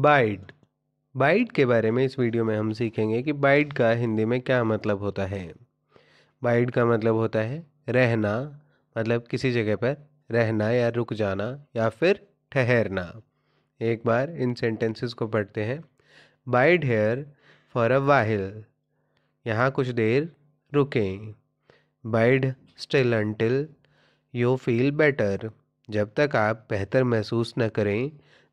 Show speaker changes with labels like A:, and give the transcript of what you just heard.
A: bite bite के बारे में इस वीडियो में हम सीखेंगे कि बाइट का हिंदी में क्या मतलब होता है बाइट का मतलब होता है रहना मतलब किसी जगह पर रहना या रुक जाना या फिर ठहरना एक बार इन सेंटेंसेस को पढ़ते हैं bide here for a while यहाँ कुछ देर रुकें bide still until you feel better जब तक आप बेहतर महसूस न करें